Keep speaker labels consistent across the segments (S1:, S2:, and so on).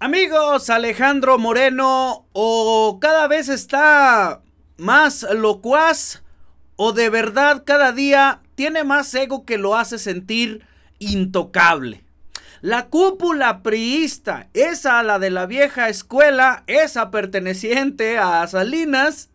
S1: Amigos, Alejandro Moreno o cada vez está más locuaz o de verdad cada día tiene más ego que lo hace sentir intocable. La cúpula priista, esa la de la vieja escuela, esa perteneciente a Salinas,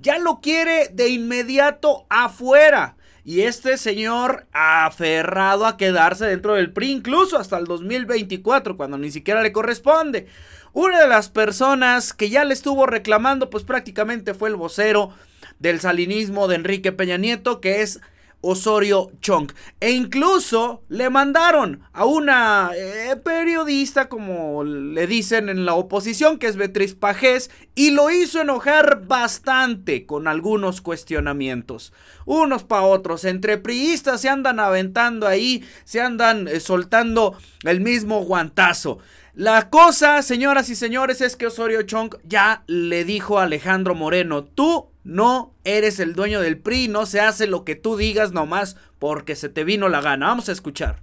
S1: ya lo quiere de inmediato afuera. Y este señor aferrado a quedarse dentro del PRI incluso hasta el 2024, cuando ni siquiera le corresponde. Una de las personas que ya le estuvo reclamando, pues prácticamente fue el vocero del salinismo de Enrique Peña Nieto, que es Osorio Chong. E incluso le mandaron a una eh, periodista, como le dicen en la oposición, que es Beatriz Pajés, y lo hizo enojar bastante con algunos cuestionamientos. Unos para otros, entre priistas se andan aventando ahí, se andan eh, soltando el mismo guantazo. La cosa, señoras y señores, es que Osorio Chong ya le dijo a Alejandro Moreno, tú no eres el dueño del PRI, no se hace lo que tú digas nomás porque se te vino la gana. Vamos a escuchar.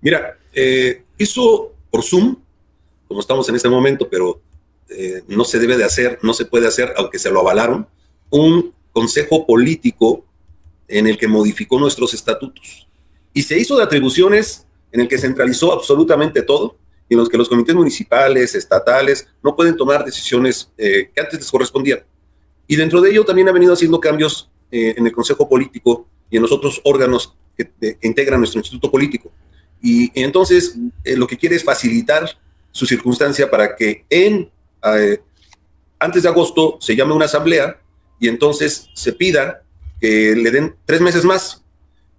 S2: Mira, hizo eh, por Zoom, como estamos en este momento, pero eh, no se debe de hacer, no se puede hacer, aunque se lo avalaron, un consejo político en el que modificó nuestros estatutos. Y se hizo de atribuciones en el que centralizó absolutamente todo y en los que los comités municipales, estatales, no pueden tomar decisiones eh, que antes les correspondían. Y dentro de ello también ha venido haciendo cambios eh, en el Consejo Político y en los otros órganos que, integran nuestro Instituto Político. Y, entonces eh, lo que quiere es facilitar su circunstancia para que en, antes de agosto se llame una asamblea y entonces se pida que le den tres meses más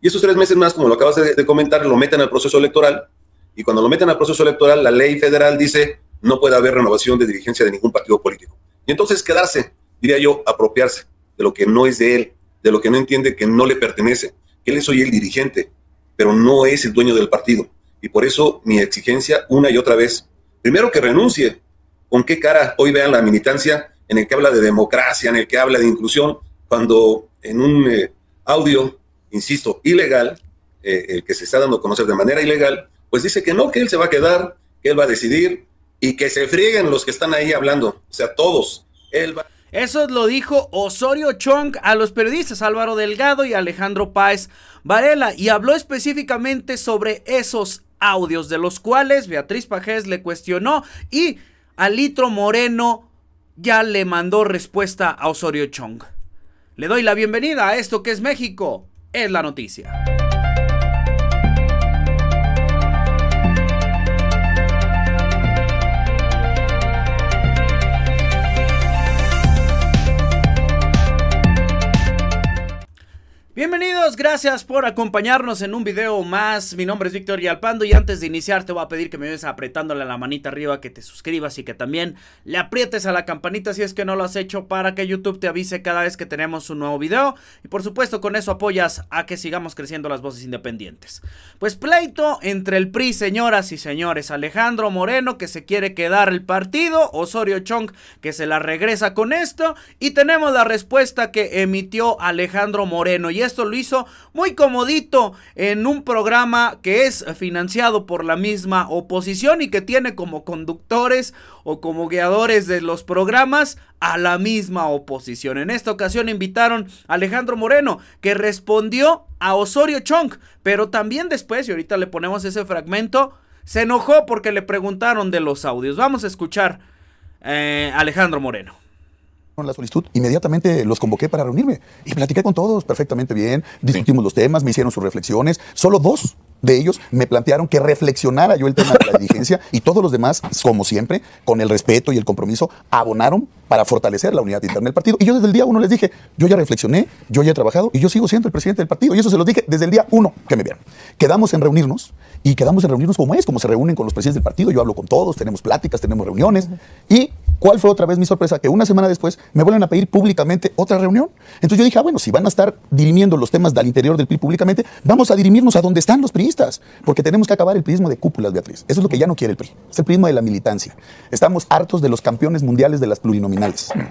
S2: y esos tres meses más, como lo acabas de, comentar, lo meten al proceso electoral. Y cuando lo meten al proceso electoral, la ley federal dice no puede haber renovación de dirigencia de ningún partido político. Y entonces quedarse, diría yo, apropiarse de lo que no es de él, de lo que no entiende que no le pertenece, que él es hoy el dirigente, pero no es el dueño del partido. Y por eso mi exigencia una y otra vez, primero que renuncie, con qué cara hoy vean la militancia en el que habla de democracia, en el que habla de inclusión, cuando en un eh, audio insisto, ilegal, eh, el que se está dando a conocer de manera ilegal, pues dice que no, que él se va a quedar, que él va a decidir y que se frieguen los que están ahí hablando, o sea, todos.
S1: Eso lo dijo Osorio Chong a los periodistas Álvaro Delgado y Alejandro Páez Varela y habló específicamente sobre esos audios de los cuales Beatriz Pajés le cuestionó y Alitro Moreno ya le mandó respuesta a Osorio Chong. Le doy la bienvenida a esto que es México es la noticia. gracias por acompañarnos en un video más. Mi nombre es Víctor Yalpando y antes de iniciar te voy a pedir que me vayas apretándole la manita arriba, que te suscribas y que también le aprietes a la campanita si es que no lo has hecho para que YouTube te avise cada vez que tenemos un nuevo video. Y por supuesto con eso apoyas a que sigamos creciendo las voces independientes. Pues pleito entre el PRI, señoras y señores. Alejandro Moreno que se quiere quedar el partido, Osorio Chong que se la regresa con esto y tenemos la respuesta que emitió Alejandro Moreno y esto lo hizo muy comodito en un programa que es financiado por la misma oposición y que tiene como conductores o como guiadores de los programas a la misma oposición. En esta ocasión invitaron a Alejandro Moreno, que respondió a Osorio Chong, pero también después, y ahorita le ponemos ese fragmento, se enojó porque le preguntaron de los audios. Vamos a escuchar a eh, Alejandro Moreno
S3: la solicitud, inmediatamente los convoqué para reunirme y platiqué con todos perfectamente bien, discutimos los temas, me hicieron sus reflexiones, solo dos de ellos me plantearon que reflexionara yo el tema de la diligencia y todos los demás, como siempre, con el respeto y el compromiso, abonaron para fortalecer la unidad interna del partido. Y yo desde el día uno les dije, yo ya reflexioné, yo ya he trabajado y yo sigo siendo el presidente del partido. Y eso se los dije desde el día uno que me vieron. Quedamos en reunirnos y quedamos en reunirnos como es, como se reúnen con los presidentes del partido. Yo hablo con todos, tenemos pláticas, tenemos reuniones. Y ¿Cuál fue otra vez mi sorpresa? Que una semana después me vuelven a pedir públicamente otra reunión. Entonces yo dije, ah, bueno, si van a estar dirimiendo los temas del interior del PRI públicamente, vamos a dirimirnos a dónde están los priistas, porque tenemos que acabar el prisma de cúpulas, Beatriz. Eso es lo que ya no quiere el PRI, es el prisma de la militancia. Estamos hartos de los campeones mundiales de las plurinominales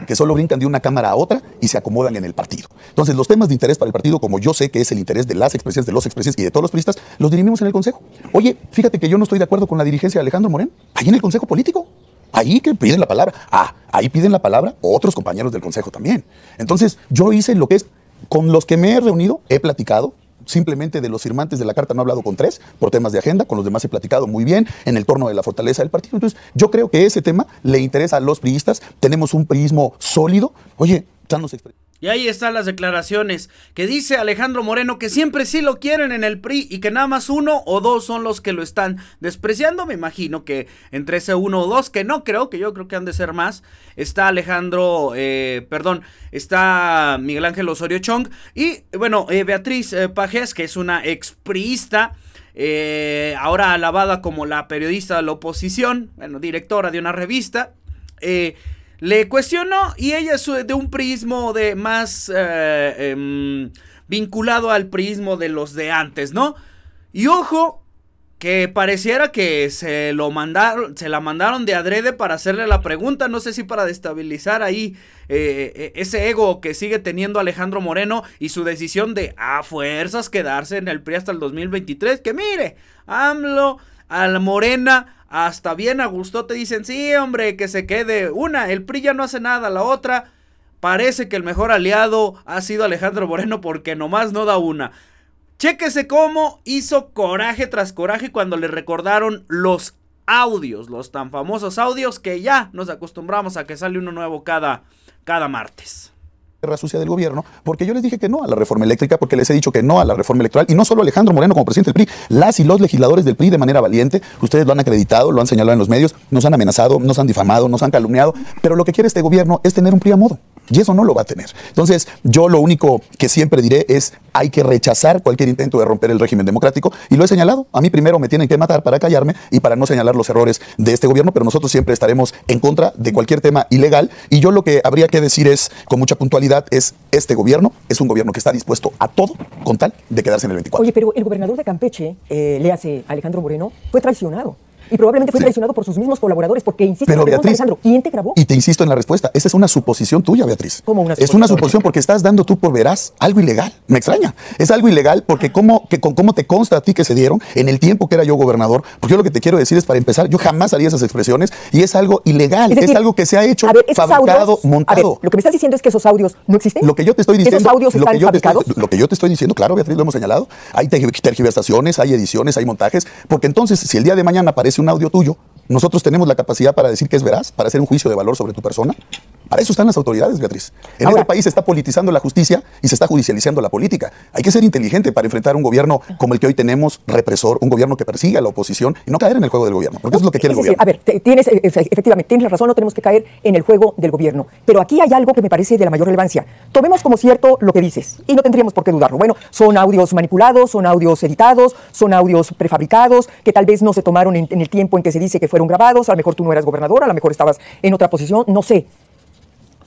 S3: que solo brincan de una cámara a otra y se acomodan en el partido. Entonces, los temas de interés para el partido, como yo sé que es el interés de las expresiones, de los expresiones y de todos los turistas, los dirimimos en el Consejo. Oye, fíjate que yo no estoy de acuerdo con la dirigencia de Alejandro Moreno, ahí en el Consejo Político. Ahí que piden la palabra. Ah, ahí piden la palabra otros compañeros del Consejo también. Entonces, yo hice lo que es, con los que me he reunido, he platicado, simplemente de los firmantes de la carta no he hablado con tres por temas de agenda, con los demás he platicado muy bien en el torno de la fortaleza del partido. Entonces, yo creo que ese tema le interesa a los priistas. Tenemos un priismo sólido. Oye, ya nos
S1: y ahí están las declaraciones que dice Alejandro Moreno que siempre sí lo quieren en el PRI y que nada más uno o dos son los que lo están despreciando. Me imagino que entre ese uno o dos, que no creo, que yo creo que han de ser más, está Alejandro, eh, perdón, está Miguel Ángel Osorio Chong y bueno, eh, Beatriz eh, que es una expriista. Eh, ahora alabada como la periodista de la oposición, bueno, directora de una revista, eh, le cuestionó y ella es de un prismo de más eh, em, vinculado al prismo de los de antes, ¿no? Y ojo, que pareciera que se lo mandaron, se la mandaron de adrede para hacerle la pregunta, no sé si para destabilizar ahí eh, eh, ese ego que sigue teniendo Alejandro Moreno y su decisión de a fuerzas quedarse en el PRI hasta el 2023, que mire, AMLO, al Morena hasta bien a gusto te dicen, sí, hombre, que se quede. Una, el PRI ya no hace nada, la otra, parece que el mejor aliado ha sido Alejandro Moreno porque nomás no da una. Chéquese cómo hizo coraje tras coraje cuando le recordaron los audios, los tan famosos audios que ya nos acostumbramos a que sale uno nuevo cada, cada martes guerra sucia del gobierno,
S3: porque yo les dije que no a la reforma eléctrica, porque les he dicho que no a la reforma electoral, y no solo Alejandro Moreno como presidente del PRI, las y los legisladores del PRI de manera valiente, ustedes lo han acreditado, lo han señalado en los medios, nos han amenazado, nos han difamado, nos han calumniado, pero lo que quiere este gobierno es tener un PRI a modo. Y eso no lo va a tener. Entonces, yo lo único que siempre diré es, hay que rechazar cualquier intento de romper el régimen democrático. Y lo he señalado, a mí primero me tienen que matar para callarme y para no señalar los errores de este gobierno, pero nosotros siempre estaremos en contra de cualquier tema ilegal. Y yo lo que habría que decir es, con mucha puntualidad, es, este gobierno es un gobierno que está dispuesto a todo con tal de quedarse en el 24.
S4: Oye, pero el gobernador de Campeche, eh, le hace Alejandro Moreno, fue traicionado y probablemente fue traicionado por sus mismos colaboradores, porque insisto, Beatriz, Alejandro, ¿quién te grabó? Y
S3: te insisto en la respuesta, esa es una suposición tuya, Beatriz. ¿Cómo una Es una suposición porque estás dando tú por verás algo ilegal. Me extraña. Es algo ilegal porque cómo, que, con cómo te consta a ti que se dieron en el tiempo que era yo gobernador, porque yo lo que te quiero decir es para empezar, yo jamás haría esas expresiones y es algo ilegal, es, algo que se ha hecho, fabricado, montado.
S4: lo que me estás diciendo es que esos audios no existen. Lo que yo te estoy diciendo, esos audios lo
S3: que yo te estoy diciendo, claro, Beatriz, lo hemos señalado, hay tergiversaciones, hay ediciones, hay montajes, porque entonces si el día de mañana aparece un audio tuyo, nosotros tenemos la capacidad para decir que es veraz, para hacer un juicio de valor sobre tu persona. Para eso están las autoridades, Beatriz. En nuestro país se está politizando la justicia y se está judicializando la política. Hay que ser inteligente para enfrentar un gobierno como el que hoy tenemos, represor, un gobierno que persigue a la oposición y no caer en el juego del gobierno, porque eso es lo que quiere el gobierno. A
S4: ver, tienes, eh, efectivamente, tienes razón, no tenemos que caer en el juego del gobierno. Pero aquí hay algo que me parece de la mayor relevancia. Tomemos como cierto lo que dices y no tendríamos por qué dudarlo. Bueno, son audios manipulados, son audios editados, son audios prefabricados que tal vez no se tomaron en, el tiempo en que se dice que fueron grabados. A lo mejor tú no eras gobernador, a lo mejor estabas en otra posición, no sé.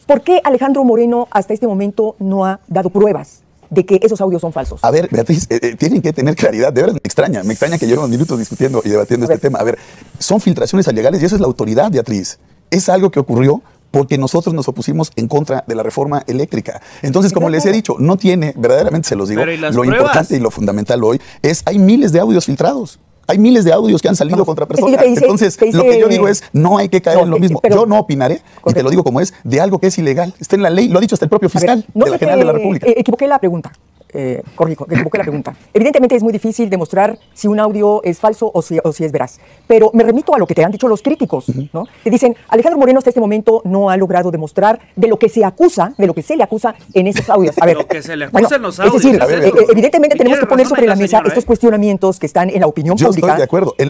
S4: ¿Por qué Alejandro Moreno hasta este momento no ha dado pruebas de que esos audios son falsos. A ver,
S3: Beatriz, eh, eh, tienen que tener claridad. De verdad, me extraña. Me extraña que unos minutos discutiendo y debatiendo este tema. A ver, son filtraciones ilegales y eso es la autoridad, Beatriz. Es algo que ocurrió porque nosotros nos opusimos en contra de la reforma eléctrica. Entonces, como les he dicho, no tiene, verdaderamente se los digo, lo importante y lo fundamental hoy es, hay miles de audios filtrados. Hay miles de audios que han salido contra personas. Entonces, lo que yo digo es, no hay que caer en lo mismo. yo no opinaré, y te lo digo como es, de algo que es
S4: ilegal. Está en la ley, lo ha dicho hasta el propio fiscal de la General de la República. equivoqué la pregunta eh, corrijo, equivoqué la pregunta. Evidentemente es muy difícil demostrar si un audio es falso o si, es veraz, pero me remito a lo que te han dicho los críticos, ¿no? Te dicen, Alejandro Moreno hasta este momento no ha logrado demostrar de lo que se acusa, de lo que se le acusa en esos audios. A ver, lo que se le acusa en los audios. Es decir, eh, evidentemente tenemos que poner sobre la, mesa ¿eh? estos cuestionamientos que están en la opinión yo pública. Estoy de acuerdo, y,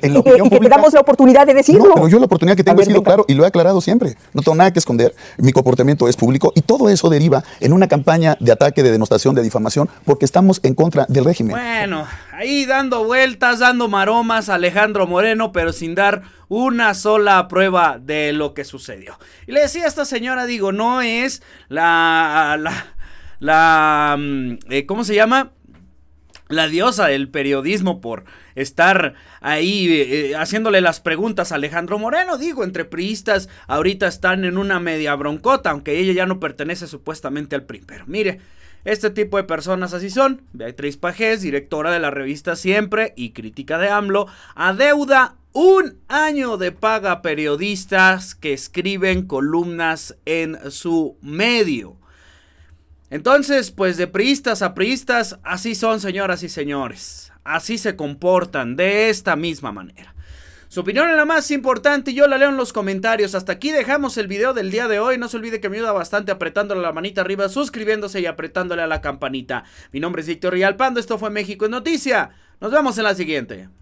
S4: que, le damos la oportunidad de decirlo. No, pero yo
S3: la oportunidad que tengo ha sido claro y lo he aclarado siempre. No tengo nada que esconder. Mi comportamiento es público y todo eso deriva en una campaña de ataque, de denostación, de difamación porque estamos en contra del
S1: régimen. Bueno, ahí dando vueltas, dando maromas a Alejandro Moreno, pero sin dar una sola prueba de lo que sucedió. Y le decía a esta señora, digo, no es la... la la... Mm, eh, ¿Cómo se llama? la diosa del periodismo por estar ahí eh, eh, haciéndole las preguntas a Alejandro Moreno. Digo, entre priistas ahorita están en una media broncota, aunque ella ya no pertenece supuestamente al PRI. Pero mire, este tipo de personas así son. Beatriz Pajés, directora de la revista Siempre y crítica de AMLO, adeuda un año de paga a periodistas que escriben columnas en su medio. Entonces, pues de priistas a priistas, así son señoras y señores. Así se comportan de esta misma manera. Su opinión es la más importante y yo la leo en los comentarios. Hasta aquí dejamos el video del día de hoy. No se olvide que me ayuda bastante apretándole la manita arriba, suscribiéndose y apretándole a la campanita. Mi nombre es Víctor Rialpando, esto fue México en Noticia. Nos vemos en la siguiente.